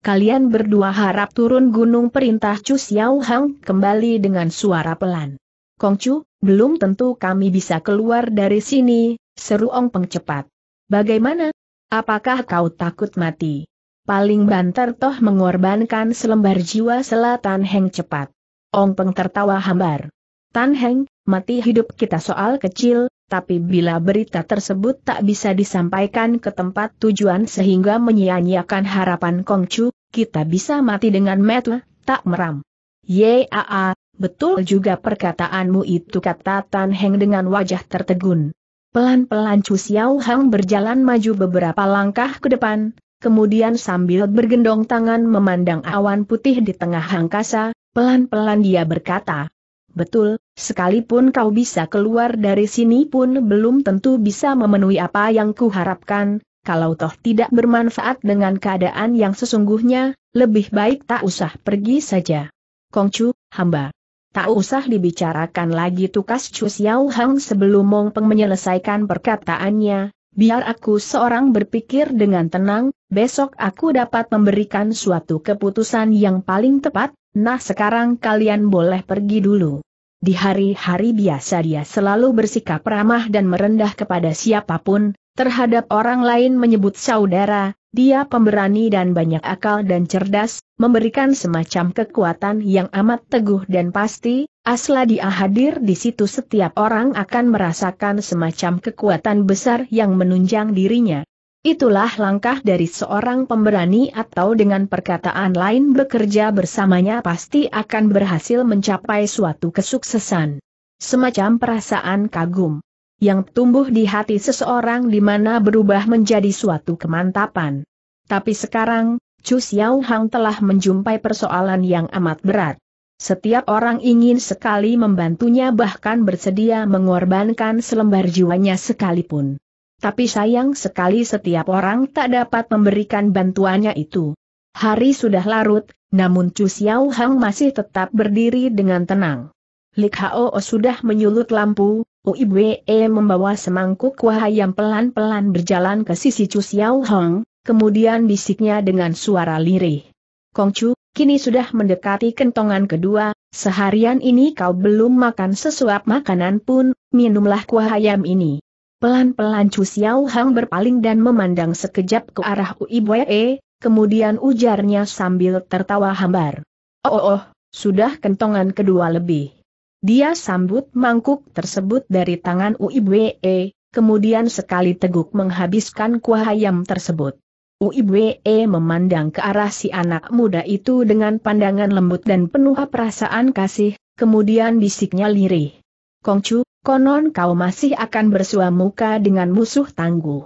Kalian berdua harap turun gunung perintah Chu Xiao Hang kembali dengan suara pelan. Kong Kongcu, belum tentu kami bisa keluar dari sini, seru Ong Peng cepat. Bagaimana? Apakah kau takut mati? Paling banter toh mengorbankan selembar jiwa selatan Heng cepat. Ong Peng tertawa hambar. Tan Heng, mati hidup kita soal kecil, tapi bila berita tersebut tak bisa disampaikan ke tempat tujuan sehingga menyia-nyiakan harapan Kongcu, kita bisa mati dengan metu, tak meram. Yaa, betul juga perkataanmu itu kata Tan Heng dengan wajah tertegun. Pelan-pelan Chu Xiao Hang berjalan maju beberapa langkah ke depan, kemudian sambil bergendong tangan memandang awan putih di tengah angkasa, pelan-pelan dia berkata, Betul, sekalipun kau bisa keluar dari sini pun belum tentu bisa memenuhi apa yang kuharapkan, kalau toh tidak bermanfaat dengan keadaan yang sesungguhnya, lebih baik tak usah pergi saja. Kongcu, hamba. Tak usah dibicarakan lagi tukas Chu Xiao Hang sebelum Mong Peng menyelesaikan perkataannya, biar aku seorang berpikir dengan tenang, besok aku dapat memberikan suatu keputusan yang paling tepat, Nah sekarang kalian boleh pergi dulu. Di hari-hari biasa dia selalu bersikap ramah dan merendah kepada siapapun, terhadap orang lain menyebut saudara, dia pemberani dan banyak akal dan cerdas, memberikan semacam kekuatan yang amat teguh dan pasti, asla dia hadir di situ setiap orang akan merasakan semacam kekuatan besar yang menunjang dirinya. Itulah langkah dari seorang pemberani atau dengan perkataan lain bekerja bersamanya pasti akan berhasil mencapai suatu kesuksesan. Semacam perasaan kagum yang tumbuh di hati seseorang di mana berubah menjadi suatu kemantapan. Tapi sekarang, Chu Xiao Hang telah menjumpai persoalan yang amat berat. Setiap orang ingin sekali membantunya bahkan bersedia mengorbankan selembar jiwanya sekalipun. Tapi sayang sekali setiap orang tak dapat memberikan bantuannya itu. Hari sudah larut, namun Chu Xiao Hang masih tetap berdiri dengan tenang. Lik Hao sudah menyulut lampu, Uibe membawa semangkuk kuah ayam pelan-pelan berjalan ke sisi Chu Xiao Hang, kemudian bisiknya dengan suara lirih. Kongcu, kini sudah mendekati kentongan kedua, seharian ini kau belum makan sesuap makanan pun, minumlah kuah ayam ini. Pelan-pelan Chu Xiao Hang berpaling dan memandang sekejap ke arah Ui Bwe, kemudian ujarnya sambil tertawa hambar. Oh, oh, oh sudah kentongan kedua lebih. Dia sambut mangkuk tersebut dari tangan Ui Bwe, kemudian sekali teguk menghabiskan kuah ayam tersebut. Ui Bwe memandang ke arah si anak muda itu dengan pandangan lembut dan penuh perasaan kasih, kemudian bisiknya lirih. Kongcu, Konon kau masih akan bersua muka dengan musuh tangguh.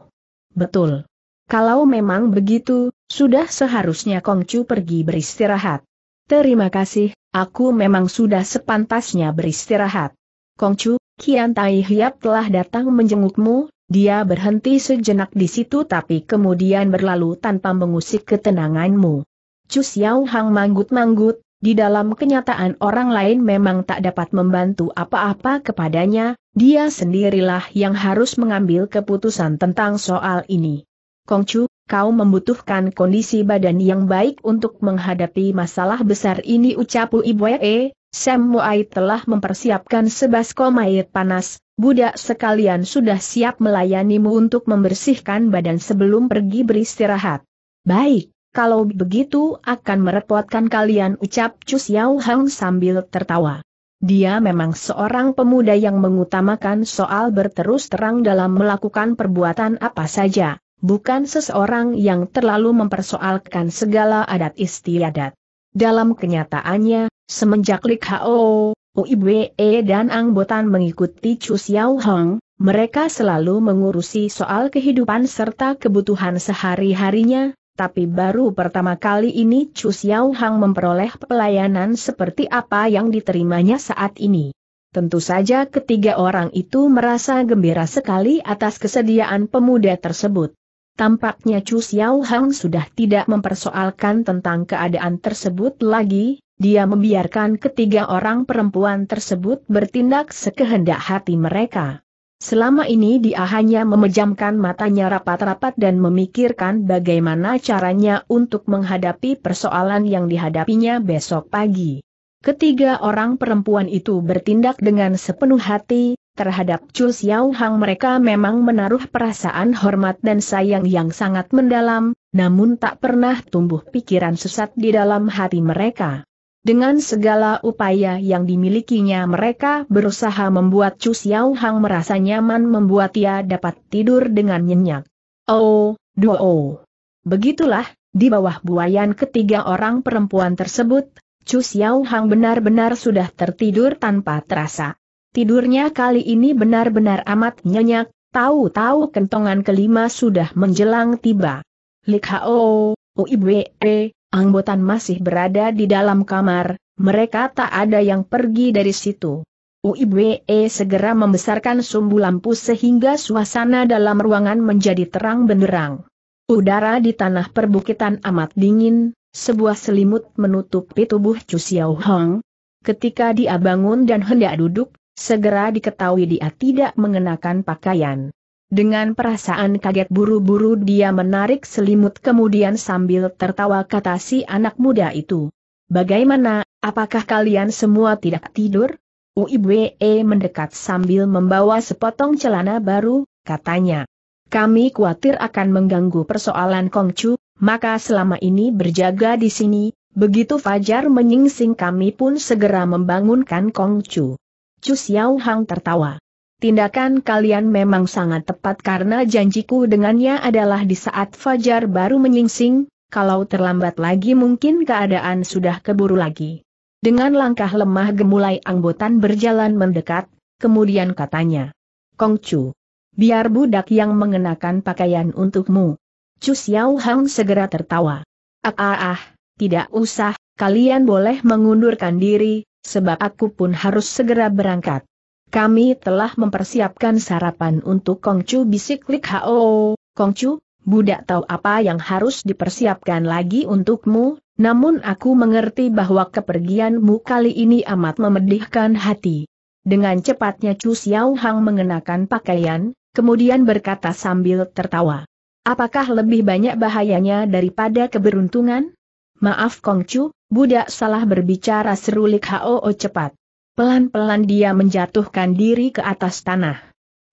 Betul. Kalau memang begitu, sudah seharusnya Kongcu pergi beristirahat. Terima kasih, aku memang sudah sepantasnya beristirahat. Kongcu, Kian Tai Hiap telah datang menjengukmu, dia berhenti sejenak di situ tapi kemudian berlalu tanpa mengusik ketenanganmu. Cus Xiao Hang manggut-manggut, di dalam kenyataan orang lain memang tak dapat membantu apa-apa kepadanya, dia sendirilah yang harus mengambil keputusan tentang soal ini. Kongcu, kau membutuhkan kondisi badan yang baik untuk menghadapi masalah besar ini ucapu Ibwe, Sam Muai telah mempersiapkan sebasko mayat panas, budak sekalian sudah siap melayanimu untuk membersihkan badan sebelum pergi beristirahat. Baik, kalau begitu akan merepotkan kalian ucap Chu Xiao Hang sambil tertawa. Dia memang seorang pemuda yang mengutamakan soal berterus terang dalam melakukan perbuatan apa saja, bukan seseorang yang terlalu mempersoalkan segala adat istiadat. Dalam kenyataannya, semenjak Li Hao, Uibe dan Angbotan mengikuti Chu Xiao Hong, mereka selalu mengurusi soal kehidupan serta kebutuhan sehari-harinya, tapi baru pertama kali ini Chu Xiao Hang memperoleh pelayanan seperti apa yang diterimanya saat ini. Tentu saja ketiga orang itu merasa gembira sekali atas kesediaan pemuda tersebut. Tampaknya Chu Xiao Hang sudah tidak mempersoalkan tentang keadaan tersebut lagi, dia membiarkan ketiga orang perempuan tersebut bertindak sekehendak hati mereka. Selama ini dia hanya memejamkan matanya rapat-rapat dan memikirkan bagaimana caranya untuk menghadapi persoalan yang dihadapinya besok pagi. Ketiga orang perempuan itu bertindak dengan sepenuh hati, terhadap Chu Xiao Hang mereka memang menaruh perasaan hormat dan sayang yang sangat mendalam, namun tak pernah tumbuh pikiran sesat di dalam hati mereka. Dengan segala upaya yang dimilikinya mereka berusaha membuat Chu Xiao Hang merasa nyaman membuat ia dapat tidur dengan nyenyak. Oh, duo. -oh. Begitulah, di bawah buayan ketiga orang perempuan tersebut, Chu Xiao Hang benar-benar sudah tertidur tanpa terasa. Tidurnya kali ini benar-benar amat nyenyak, tahu-tahu kentongan kelima sudah menjelang tiba. Lik Hao, anggotan masih berada di dalam kamar, mereka tak ada yang pergi dari situ. UIBE segera membesarkan sumbu lampu sehingga suasana dalam ruangan menjadi terang benderang. Udara di tanah perbukitan amat dingin, sebuah selimut menutupi tubuh Chu Xiao Hong. Ketika dia bangun dan hendak duduk, segera diketahui dia tidak mengenakan pakaian. Dengan perasaan kaget buru-buru dia menarik selimut kemudian sambil tertawa kata si anak muda itu. Bagaimana, apakah kalian semua tidak tidur? Uibe mendekat sambil membawa sepotong celana baru, katanya. Kami khawatir akan mengganggu persoalan Kongcu, maka selama ini berjaga di sini, begitu Fajar menyingsing kami pun segera membangunkan Kongcu. Chu Xiao Hang tertawa. Tindakan kalian memang sangat tepat karena janjiku dengannya adalah di saat Fajar baru menyingsing, kalau terlambat lagi mungkin keadaan sudah keburu lagi. Dengan langkah lemah gemulai anggotan berjalan mendekat, kemudian katanya. Kongcu, biar budak yang mengenakan pakaian untukmu. Chu Xiao Hang segera tertawa. Ah ah ah, tidak usah, kalian boleh mengundurkan diri, sebab aku pun harus segera berangkat. Kami telah mempersiapkan sarapan untuk Kongcu bisik Lik Hao, Kongcu, budak tahu apa yang harus dipersiapkan lagi untukmu, namun aku mengerti bahwa kepergianmu kali ini amat memedihkan hati. Dengan cepatnya Chu Xiao Hang mengenakan pakaian, kemudian berkata sambil tertawa. Apakah lebih banyak bahayanya daripada keberuntungan? Maaf Kongcu, budak salah berbicara seru serulik Hao cepat. Pelan-pelan dia menjatuhkan diri ke atas tanah.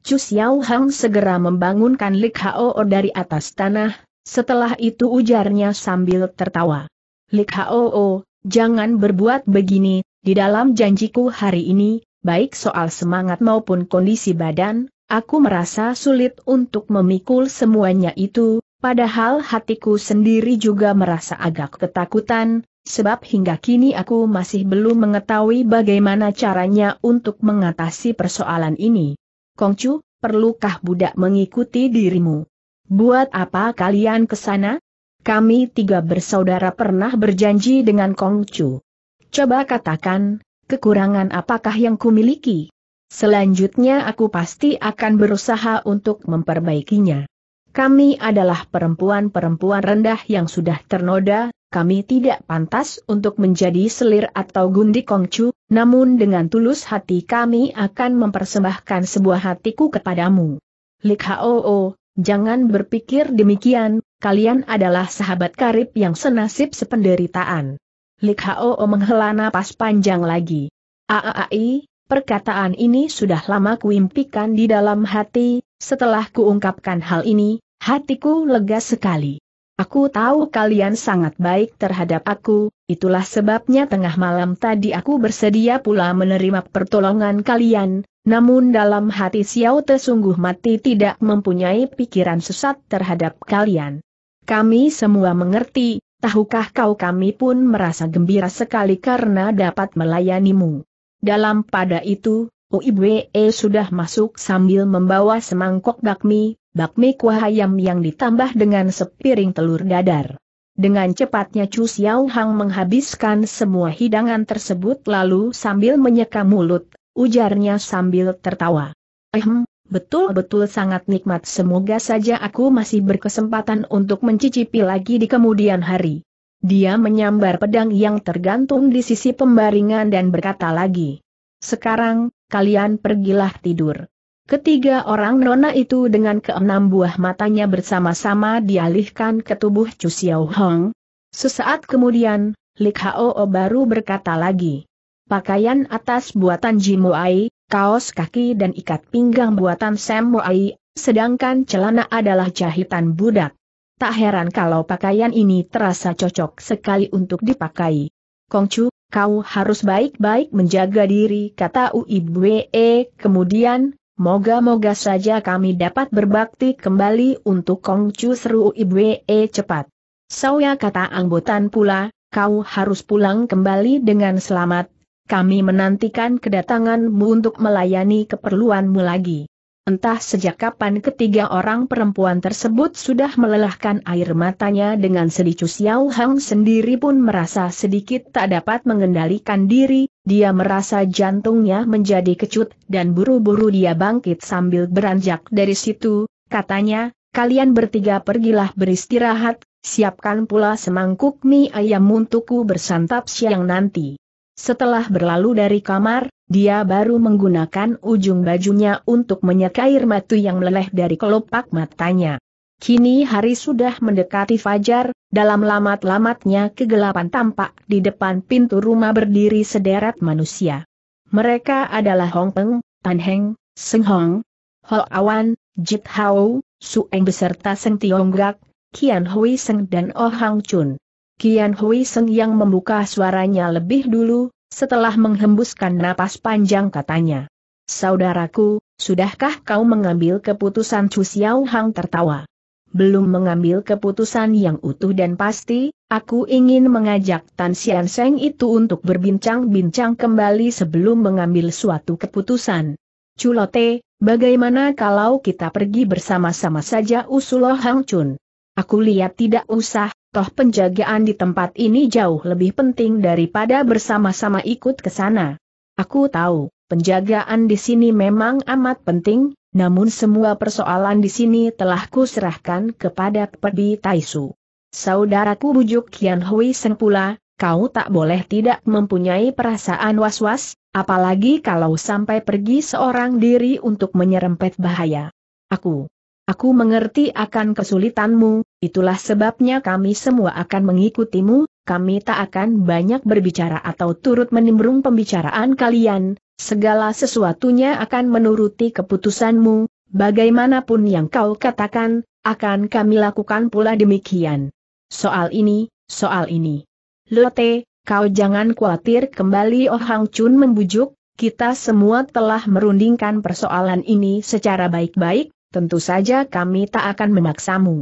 Chu Xiao Hang segera membangunkan Li Hao dari atas tanah, setelah itu ujarnya sambil tertawa. Li Hao, jangan berbuat begini, di dalam janjiku hari ini, baik soal semangat maupun kondisi badan, aku merasa sulit untuk memikul semuanya itu, padahal hatiku sendiri juga merasa agak ketakutan, Sebab hingga kini aku masih belum mengetahui bagaimana caranya untuk mengatasi persoalan ini. Kongcu, perlukah budak mengikuti dirimu? Buat apa kalian ke sana? Kami tiga bersaudara pernah berjanji dengan Kongcu. Coba katakan, kekurangan apakah yang kumiliki? Selanjutnya aku pasti akan berusaha untuk memperbaikinya. Kami adalah perempuan-perempuan rendah yang sudah ternoda, kami tidak pantas untuk menjadi selir atau gundi kongcu, namun dengan tulus hati kami akan mempersembahkan sebuah hatiku kepadamu. Lik Hoo, jangan berpikir demikian, kalian adalah sahabat karib yang senasib sependeritaan. Lik Hoo menghela napas panjang lagi. Aai, perkataan ini sudah lama kuimpikan di dalam hati, setelah kuungkapkan hal ini, hatiku lega sekali. Aku tahu kalian sangat baik terhadap aku, itulah sebabnya tengah malam tadi aku bersedia pula menerima pertolongan kalian, namun dalam hati Xiao Te sungguh mati tidak mempunyai pikiran sesat terhadap kalian. Kami semua mengerti, tahukah kau kami pun merasa gembira sekali karena dapat melayanimu. Dalam pada itu, Uibwe sudah masuk sambil membawa semangkok bakmi, bakmi kuah ayam yang ditambah dengan sepiring telur dadar. Dengan cepatnya Chu Xiao Hang menghabiskan semua hidangan tersebut lalu sambil menyeka mulut, ujarnya sambil tertawa. Ehm, betul-betul sangat nikmat semoga saja aku masih berkesempatan untuk mencicipi lagi di kemudian hari. Dia menyambar pedang yang tergantung di sisi pembaringan dan berkata lagi. Sekarang, kalian pergilah tidur. Ketiga orang nona itu dengan keenam buah matanya bersama-sama dialihkan ke tubuh Chu Xiao Hong. Sesaat kemudian, Li Hao baru berkata lagi. Pakaian atas buatan Ai, kaos kaki dan ikat pinggang buatan Sam Ai, sedangkan celana adalah jahitan budak. Tak heran kalau pakaian ini terasa cocok sekali untuk dipakai. Kongcu, kau harus baik-baik menjaga diri kata Bwe, kemudian Moga-moga saja kami dapat berbakti kembali untuk Kongcu seru Ibwe eh, cepat. Saya kata anggotan pula, kau harus pulang kembali dengan selamat, kami menantikan kedatanganmu untuk melayani keperluanmu lagi. Entah sejak kapan ketiga orang perempuan tersebut sudah melelahkan air matanya dengan sedih Xiao Hang sendiri pun merasa sedikit tak dapat mengendalikan diri, dia merasa jantungnya menjadi kecut, dan buru-buru dia bangkit sambil beranjak dari situ, katanya, kalian bertiga pergilah beristirahat, siapkan pula semangkuk mie ayam untukku bersantap siang nanti. Setelah berlalu dari kamar, dia baru menggunakan ujung bajunya untuk menyeka air matu yang meleleh dari kelopak matanya. Kini hari sudah mendekati fajar, dalam lamat-lamatnya kegelapan tampak di depan pintu rumah berdiri sederet manusia. Mereka adalah Hong Peng, Tan Heng, Seng Hong, Ho Awan, Jit Hao, Su Eng beserta Seng Tionggak, Kian Hui Seng dan Oh Hang Chun. Kian Hui Seng yang membuka suaranya lebih dulu, setelah menghembuskan napas panjang katanya. Saudaraku, sudahkah kau mengambil keputusan Chu Xiao Hang tertawa? belum mengambil keputusan yang utuh dan pasti, aku ingin mengajak Tan Sian Seng itu untuk berbincang-bincang kembali sebelum mengambil suatu keputusan. Culote, bagaimana kalau kita pergi bersama-sama saja usuloh Hang Chun? Aku lihat tidak usah, toh penjagaan di tempat ini jauh lebih penting daripada bersama-sama ikut ke sana. Aku tahu, penjagaan di sini memang amat penting, namun semua persoalan di sini telah kuserahkan kepada Pebi Taisu. Saudaraku bujuk Kian Hui Seng pula, kau tak boleh tidak mempunyai perasaan was-was, apalagi kalau sampai pergi seorang diri untuk menyerempet bahaya. Aku. Aku mengerti akan kesulitanmu, itulah sebabnya kami semua akan mengikutimu, kami tak akan banyak berbicara atau turut menimbrung pembicaraan kalian, segala sesuatunya akan menuruti keputusanmu, bagaimanapun yang kau katakan, akan kami lakukan pula demikian. Soal ini, soal ini. Lote, kau jangan khawatir kembali Oh Hang Chun membujuk, kita semua telah merundingkan persoalan ini secara baik-baik, tentu saja kami tak akan memaksamu.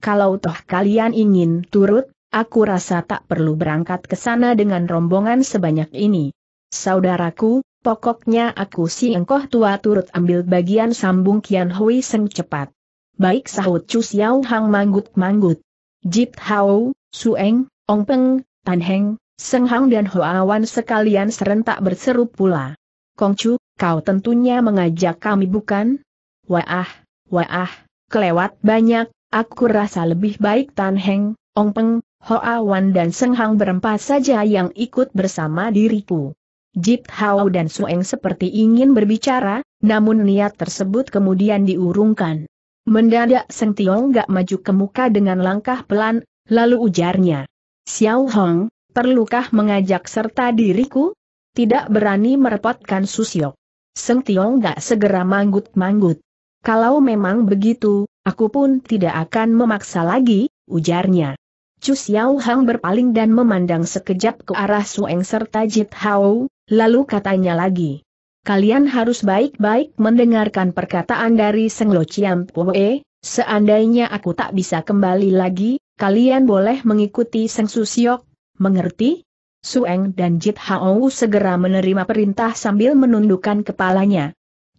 Kalau toh kalian ingin turut, Aku rasa tak perlu berangkat ke sana dengan rombongan sebanyak ini. Saudaraku, pokoknya aku si engkoh tua turut ambil bagian sambung Kian Hui Seng cepat. Baik sahut Chu Xiao Hang manggut-manggut. Jit Hao, Sueng, Ong Peng, Tan Heng, Seng Hang dan Hoawan sekalian serentak berseru pula. Kong cu, kau tentunya mengajak kami bukan? Wah, wah, kelewat banyak, aku rasa lebih baik Tan Heng, Ong Peng, Hoa Wan dan Seng Hang berempat saja yang ikut bersama diriku. Jip Hao dan Sueng seperti ingin berbicara, namun niat tersebut kemudian diurungkan. Mendadak Seng Tiong gak maju ke muka dengan langkah pelan, lalu ujarnya. Xiao Hong, perlukah mengajak serta diriku? Tidak berani merepotkan Susyok. Seng Tiong gak segera manggut-manggut. Kalau memang begitu, aku pun tidak akan memaksa lagi, ujarnya. Chu Xiao Hang berpaling dan memandang sekejap ke arah Sueng serta Jit Hao, lalu katanya lagi. Kalian harus baik-baik mendengarkan perkataan dari Seng Lo Chiam Pue, seandainya aku tak bisa kembali lagi, kalian boleh mengikuti Seng Siok, mengerti? Sueng dan Jit Hao segera menerima perintah sambil menundukkan kepalanya.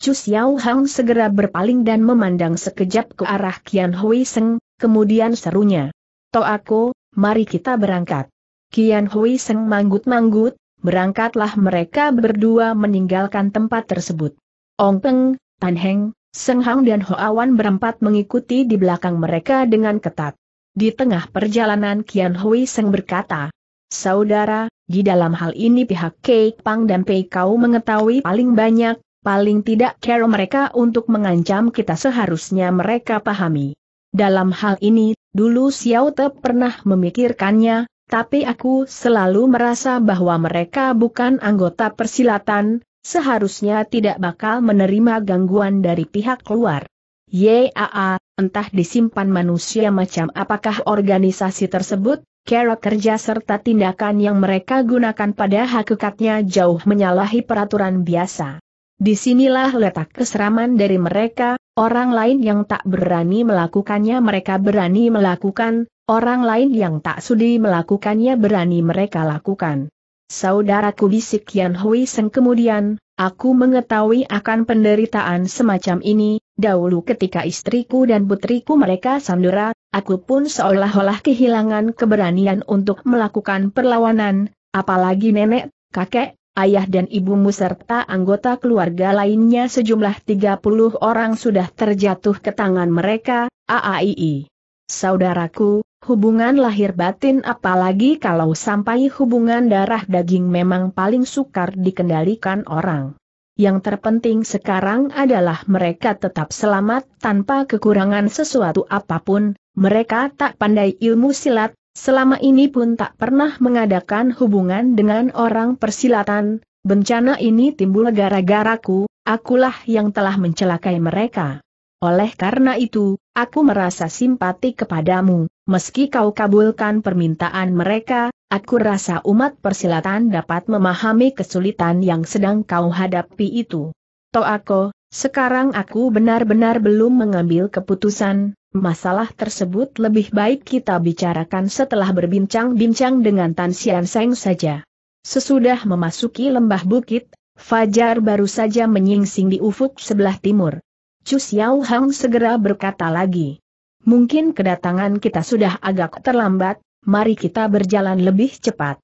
Chu Xiao Hang segera berpaling dan memandang sekejap ke arah Qian Hui Seng, kemudian serunya. To aku, mari kita berangkat. Kian Hui Seng manggut-manggut, berangkatlah mereka berdua meninggalkan tempat tersebut. Ong Peng, Tan Heng, Seng Hang dan Hoawan berempat mengikuti di belakang mereka dengan ketat. Di tengah perjalanan Kian Hui Seng berkata, Saudara, di dalam hal ini pihak Kei Pang dan Pei Kau mengetahui paling banyak, paling tidak care mereka untuk mengancam kita seharusnya mereka pahami. Dalam hal ini, dulu Xiao Te pernah memikirkannya, tapi aku selalu merasa bahwa mereka bukan anggota persilatan, seharusnya tidak bakal menerima gangguan dari pihak luar. YAA, entah disimpan manusia macam apakah organisasi tersebut, cara kerja serta tindakan yang mereka gunakan pada hakikatnya jauh menyalahi peraturan biasa. Disinilah letak keseraman dari mereka, Orang lain yang tak berani melakukannya mereka berani melakukan, orang lain yang tak sudi melakukannya berani mereka lakukan. Saudaraku bisik Yan Hui Seng kemudian, aku mengetahui akan penderitaan semacam ini, dahulu ketika istriku dan putriku mereka sandera, aku pun seolah-olah kehilangan keberanian untuk melakukan perlawanan, apalagi nenek, kakek, ayah dan ibumu serta anggota keluarga lainnya sejumlah 30 orang sudah terjatuh ke tangan mereka, AAII. Saudaraku, hubungan lahir batin apalagi kalau sampai hubungan darah daging memang paling sukar dikendalikan orang. Yang terpenting sekarang adalah mereka tetap selamat tanpa kekurangan sesuatu apapun, mereka tak pandai ilmu silat, Selama ini pun tak pernah mengadakan hubungan dengan orang persilatan, bencana ini timbul gara-garaku, akulah yang telah mencelakai mereka. Oleh karena itu, aku merasa simpati kepadamu, meski kau kabulkan permintaan mereka, aku rasa umat persilatan dapat memahami kesulitan yang sedang kau hadapi itu. Toako, sekarang aku benar-benar belum mengambil keputusan, masalah tersebut lebih baik kita bicarakan setelah berbincang-bincang dengan Tan Sian Seng saja. Sesudah memasuki lembah bukit, Fajar baru saja menyingsing di ufuk sebelah timur. Chu Xiao Hang segera berkata lagi. Mungkin kedatangan kita sudah agak terlambat, mari kita berjalan lebih cepat.